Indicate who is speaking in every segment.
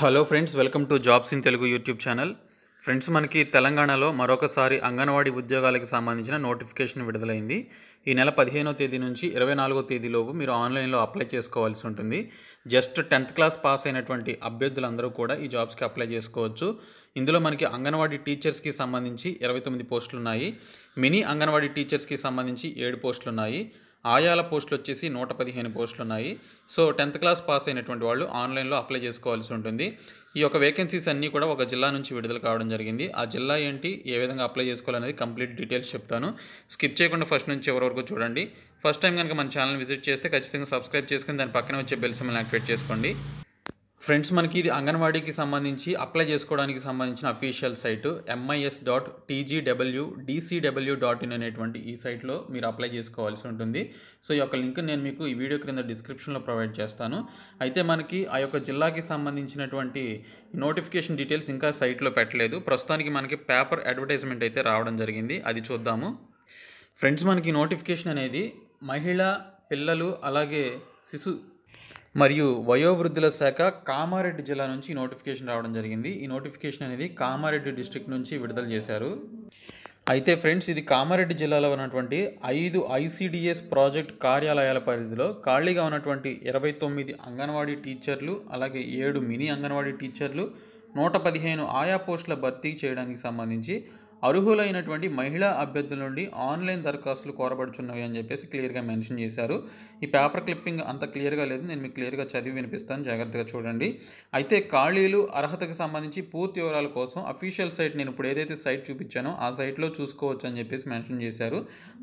Speaker 1: hello friends welcome to jobs in Telugu YouTube channel friends మనకి తెలంగాణలో మరొకసారి అంగన్వాడీ ఉద్యోగాలకు సంబంధించిన నోటిఫికేషన్ విడుదలైంది ఈ నెల పదిహేనో తేదీ నుంచి ఇరవై నాలుగో తేదీలోపు మీరు ఆన్లైన్లో అప్లై చేసుకోవాల్సి ఉంటుంది జస్ట్ టెన్త్ క్లాస్ పాస్ అయినటువంటి అభ్యర్థులందరూ కూడా ఈ జాబ్స్కి అప్లై చేసుకోవచ్చు ఇందులో మనకి అంగన్వాడీ టీచర్స్కి సంబంధించి ఇరవై తొమ్మిది పోస్టులు ఉన్నాయి మినీ అంగన్వాడీ టీచర్స్కి సంబంధించి ఏడు పోస్టులు ఉన్నాయి ఆయాల పోస్టులు వచ్చేసి నూట పదిహేను పోస్టులు ఉన్నాయి సో టెన్త్ క్లాస్ పాస్ అయినటువంటి వాళ్ళు ఆన్లైన్లో అప్లై చేసుకోవాల్సి ఉంటుంది ఈ యొక్క వేకెన్సీస్ అన్నీ కూడా ఒక జిల్లా నుంచి విడుదల కావడం జరిగింది ఆ జిల్లా ఏంటి ఏ విధంగా అప్లై చేసుకోవాలనేది కంప్లీట్ డీటెయిల్స్ చెప్తాను స్కిప్ చేయకుండా ఫస్ట్ నుంచి ఎవరివరకు వరకు చూడండి ఫస్ట్ టైం కనుక మన ఛానల్ విజిట్ చేస్తే ఖచ్చితంగా సబ్స్క్రైబ్ చేసుకుని దాని పక్కన వచ్చే బెల్సమ్మని యాక్టివేట్ చేసుకోండి ఫ్రెండ్స్ మనకి ఇది అంగన్వాడీకి సంబంధించి అప్లై చేసుకోవడానికి సంబంధించిన official site MIS dot TGW DCW dot in అనేటువంటి ఈ సైట్లో మీరు అప్లై చేసుకోవాల్సి ఉంటుంది సో ఈ యొక్క లింక్ నేను మీకు ఈ వీడియో క్రింద డిస్క్రిప్షన్లో ప్రొవైడ్ చేస్తాను అయితే మనకి ఆ యొక్క జిల్లాకి సంబంధించినటువంటి నోటిఫికేషన్ డీటెయిల్స్ ఇంకా సైట్లో పెట్టలేదు ప్రస్తుతానికి మనకి పేపర్ అడ్వర్టైజ్మెంట్ అయితే రావడం జరిగింది అది చూద్దాము ఫ్రెండ్స్ మనకి నోటిఫికేషన్ అనేది మహిళ పిల్లలు అలాగే శిశు మరియు వయోవృద్ధుల శాఖ కామారెడ్డి జిల్లా నుంచి నోటిఫికేషన్ రావడం జరిగింది ఈ నోటిఫికేషన్ అనేది కామారెడ్డి డిస్ట్రిక్ట్ నుంచి విడుదల చేశారు అయితే ఫ్రెండ్స్ ఇది కామారెడ్డి జిల్లాలో ఉన్నటువంటి ఐదు ఐసిడిఎస్ ప్రాజెక్ట్ కార్యాలయాల పరిధిలో ఖాళీగా ఉన్నటువంటి ఇరవై తొమ్మిది అంగన్వాడీ టీచర్లు అలాగే ఏడు మినీ అంగన్వాడీ టీచర్లు నూట పదిహేను ఆయా పోస్టుల భర్తీ చేయడానికి సంబంధించి అర్హులైనటువంటి మహిళా అభ్యర్థుల నుండి ఆన్లైన్ దరఖాస్తులు కోరబడుచున్నవి అని చెప్పేసి క్లియర్గా మెన్షన్ చేశారు ఈ పేపర్ క్లిప్పింగ్ అంత క్లియర్గా లేదు నేను మీకు క్లియర్గా చదివి వినిపిస్తాను జాగ్రత్తగా చూడండి అయితే ఖాళీలు అర్హతకు సంబంధించి పూర్తి వివరాల కోసం అఫీషియల్ సైట్ నేను ఇప్పుడు ఏదైతే సైట్ చూపించానో ఆ సైట్లో చూసుకోవచ్చు అని చెప్పేసి మెన్షన్ చేశారు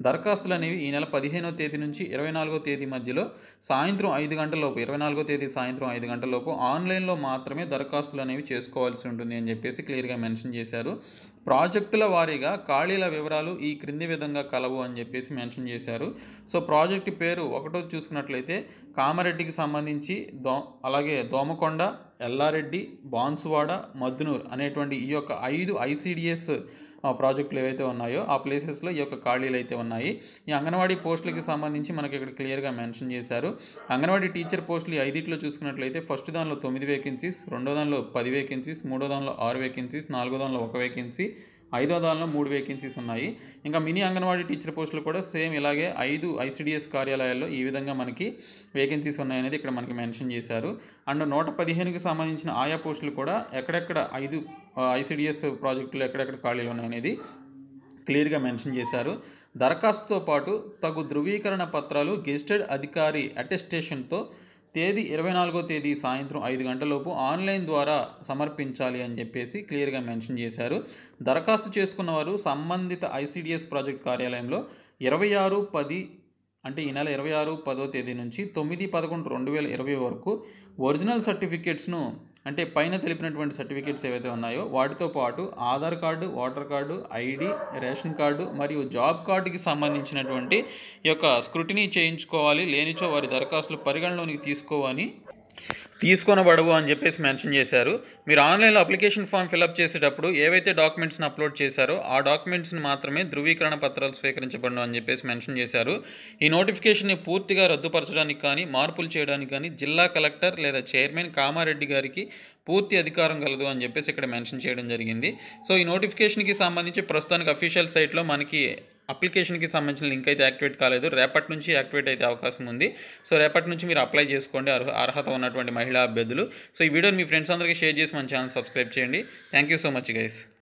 Speaker 1: దరఖాస్తులు అనేవి ఈ నెల పదిహేనో తేదీ నుంచి ఇరవై నాలుగో తేదీ మధ్యలో సాయంత్రం ఐదు గంటలలోపు ఇరవై నాలుగో తేదీ సాయంత్రం ఐదు గంటలలోపు ఆన్లైన్లో మాత్రమే దరఖాస్తులు అనేవి చేసుకోవాల్సి ఉంటుంది అని చెప్పేసి క్లియర్గా మెన్షన్ చేశారు ప్రాజెక్టుల వారీగా ఖాళీల వివరాలు ఈ క్రింది విధంగా కలవు అని చెప్పేసి మెన్షన్ చేశారు సో ప్రాజెక్టు పేరు ఒకటో చూసుకున్నట్లయితే కామారెడ్డికి సంబంధించి దో అలాగే దోమకొండ ఎల్లారెడ్డి బాన్సువాడ మద్నూర్ అనేటువంటి ఈ యొక్క ఐదు ఐసీడిఎస్ ప్రాజెక్టులు ఏవైతే ఉన్నాయో ఆ ప్లేసెస్లో ఈ యొక్క ఖాళీలు అయితే ఉన్నాయి ఈ అంగన్వాడీ పోస్టులకి సంబంధించి మనకి ఇక్కడ క్లియర్గా మెన్షన్ చేశారు అంగన్వాడీ టీచర్ పోస్టులు ఐదిట్లో చూసుకున్నట్లయితే ఫస్ట్ దానిలో తొమ్మిది వేకెన్సీస్ రెండో దానిలో పది వేకెన్సీస్ మూడో దానిలో ఆరు వేకెన్సీస్ నాలుగో దానిలో ఒక వేకెన్సీ ఐదో దానిలో మూడు వేకెన్సీస్ ఉన్నాయి ఇంకా మినీ అంగన్వాడీ టీచర్ పోస్టులు కూడా సేమ్ ఇలాగే ఐదు ఐసిడిఎస్ కార్యాలయాల్లో ఈ విధంగా మనకి వేకెన్సీస్ ఉన్నాయనేది ఇక్కడ మనకి మెన్షన్ చేశారు అండ్ నూట పదిహేనుకి సంబంధించిన ఆయా పోస్టులు కూడా ఎక్కడెక్కడ ఐదు ఐసిడిఎస్ ప్రాజెక్టులు ఎక్కడెక్కడ ఖాళీలు ఉన్నాయనేది క్లియర్గా మెన్షన్ చేశారు దరఖాస్తుతో పాటు తగు ధృవీకరణ పత్రాలు గెజిటెడ్ అధికారి అటెస్టేషన్తో తేదీ ఇరవై నాలుగో తేదీ సాయంత్రం ఐదు గంటలలోపు ఆన్లైన్ ద్వారా సమర్పించాలి అని చెప్పేసి క్లియర్గా మెన్షన్ చేశారు దరఖాస్తు చేసుకున్నవారు సంబంధిత ఐసీడీఎస్ ప్రాజెక్ట్ కార్యాలయంలో ఇరవై ఆరు పది అంటే ఈ నెల ఇరవై ఆరు పదో తేదీ నుంచి తొమ్మిది పదకొండు రెండు వేల ఇరవై వరకు ఒరిజినల్ సర్టిఫికేట్స్ను అంటే పైన తెలిపినటువంటి సర్టిఫికేట్స్ ఏవైతే ఉన్నాయో వాటితో పాటు Aadhaar card voter card ID ration card మరియు జాబ్ కార్డుకి సంబంధించినటువంటి ఈ యొక్క స్క్రూటినీ చేయించుకోవాలి లేనిచో వారి దరఖాస్తులు పరిగణలోనికి తీసుకోవని తీసుకొనబడవు అని చెప్పేసి మెన్షన్ చేశారు మీరు ఆన్లైన్లో అప్లికేషన్ ఫామ్ ఫిలప్ చేసేటప్పుడు ఏవైతే డాక్యుమెంట్స్ని అప్లోడ్ చేశారో ఆ డాక్యుమెంట్స్ని మాత్రమే ధృవీకరణ పత్రాలు స్వీకరించబడను అని చెప్పేసి మెన్షన్ చేశారు ఈ నోటిఫికేషన్ని పూర్తిగా రద్దుపరచడానికి కానీ మార్పులు చేయడానికి కానీ జిల్లా కలెక్టర్ లేదా చైర్మన్ కామారెడ్డి గారికి పూర్తి అధికారం కలదు అని చెప్పేసి ఇక్కడ మెన్షన్ చేయడం జరిగింది సో ఈ నోటిఫికేషన్కి సంబంధించి ప్రస్తుతానికి అఫీషియల్ సైట్లో మనకి అప్లికేషన్కి సంబంధించిన లింక్ అయితే యాక్టివేట్ కాలేదు రేపటి నుంచి యాక్టివేట్ అయితే అవకాశం ఉంది సో రేపటి నుంచి మీరు అప్లై చేసుకోండి అర్హత ఉన్నటువంటి మహిళా అభ్యర్థులు సో ఈ వీడియోని మీ ఫ్రెండ్స్ అందరికీ షేర్ చేసి మన ఛానల్ సబ్స్క్రైబ్ చేయండి thank you so much guys